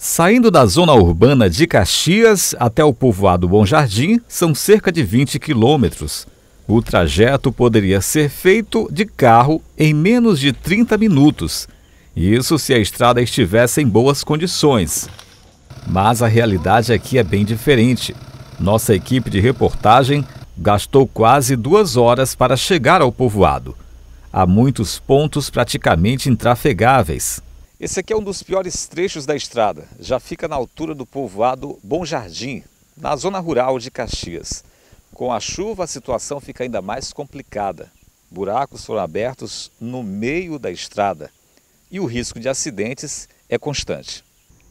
Saindo da zona urbana de Caxias até o povoado Bom Jardim, são cerca de 20 quilômetros. O trajeto poderia ser feito de carro em menos de 30 minutos. Isso se a estrada estivesse em boas condições. Mas a realidade aqui é bem diferente. Nossa equipe de reportagem gastou quase duas horas para chegar ao povoado. Há muitos pontos praticamente intrafegáveis. Esse aqui é um dos piores trechos da estrada. Já fica na altura do povoado Bom Jardim, na zona rural de Caxias. Com a chuva, a situação fica ainda mais complicada. Buracos foram abertos no meio da estrada e o risco de acidentes é constante.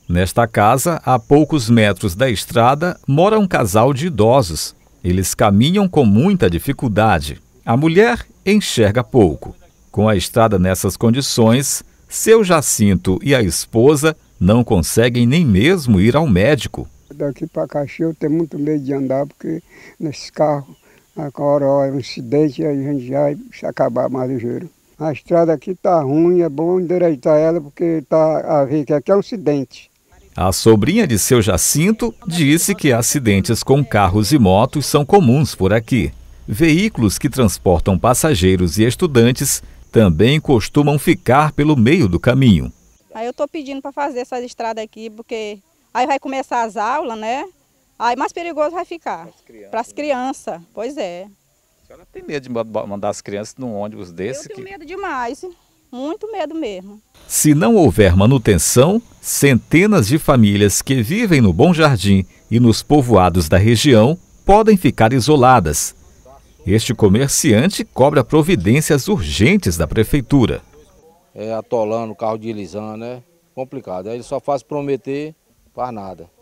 Nesta casa, a poucos metros da estrada, mora um casal de idosos. Eles caminham com muita dificuldade. A mulher enxerga pouco. Com a estrada nessas condições, seu Jacinto e a esposa não conseguem nem mesmo ir ao médico. Daqui para Caxias eu tenho muito medo de andar, porque nesses carros, agora é um acidente, aí a gente vai se acabar mais ligeiro. A estrada aqui tá ruim, é bom endireitar ela, porque tá a ver que aqui é um acidente. A sobrinha de seu Jacinto disse que acidentes com carros e motos são comuns por aqui. Veículos que transportam passageiros e estudantes também costumam ficar pelo meio do caminho. Aí eu estou pedindo para fazer essa estrada aqui, porque aí vai começar as aulas, né? Aí mais perigoso vai ficar. Para as crianças. crianças. Pois é. A senhora tem medo de mandar as crianças num ônibus desse? Eu tenho medo demais. Muito medo mesmo. Se não houver manutenção, centenas de famílias que vivem no Bom Jardim e nos povoados da região podem ficar isoladas, este comerciante cobra providências urgentes da prefeitura. É atolando, carro de deslizando, é complicado. Aí ele só faz prometer, faz nada.